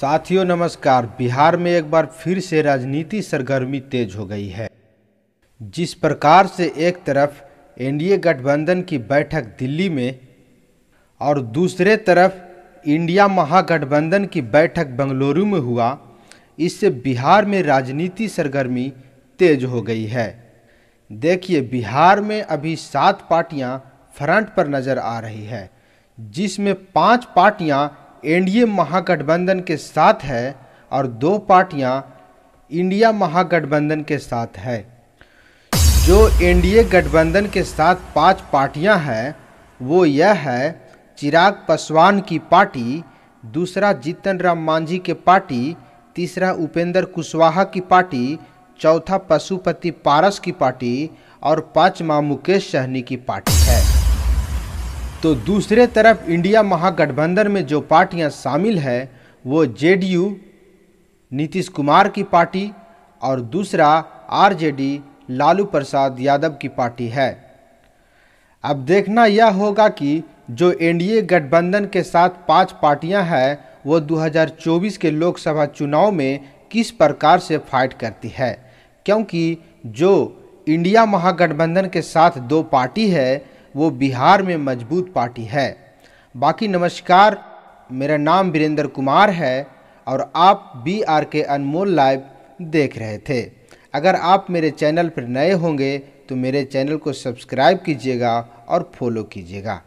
साथियों नमस्कार बिहार में एक बार फिर से राजनीति सरगर्मी तेज हो गई है जिस प्रकार से एक तरफ एनडीए गठबंधन की बैठक दिल्ली में और दूसरे तरफ इंडिया महागठबंधन की बैठक बेंगलुरु में हुआ इससे बिहार में राजनीति सरगर्मी तेज हो गई है देखिए बिहार में अभी सात पार्टियां फ्रंट पर नज़र आ रही है जिसमें पांच पार्टियां एनडीए महागठबंधन के साथ है और दो पार्टियां इंडिया महागठबंधन के साथ है जो एनडीए गठबंधन के साथ पांच पार्टियां हैं वो यह है चिराग पासवान की पार्टी दूसरा जीतन राम मांझी के पार्टी तीसरा उपेंद्र कुशवाहा की पार्टी चौथा पशुपति पारस की पार्टी और पांचवा मुकेश सहनी की पार्टी है तो दूसरे तरफ इंडिया महागठबंधन में जो पार्टियां शामिल है वो जेडीयू नीतीश कुमार की पार्टी और दूसरा आरजेडी लालू प्रसाद यादव की पार्टी है अब देखना यह होगा कि जो एनडीए गठबंधन के साथ पांच पार्टियां हैं वो 2024 के लोकसभा चुनाव में किस प्रकार से फाइट करती है क्योंकि जो इंडिया महागठबंधन के साथ दो पार्टी है वो बिहार में मजबूत पार्टी है बाकी नमस्कार मेरा नाम वीरेंद्र कुमार है और आप बी आर के अनमोल लाइव देख रहे थे अगर आप मेरे चैनल पर नए होंगे तो मेरे चैनल को सब्सक्राइब कीजिएगा और फॉलो कीजिएगा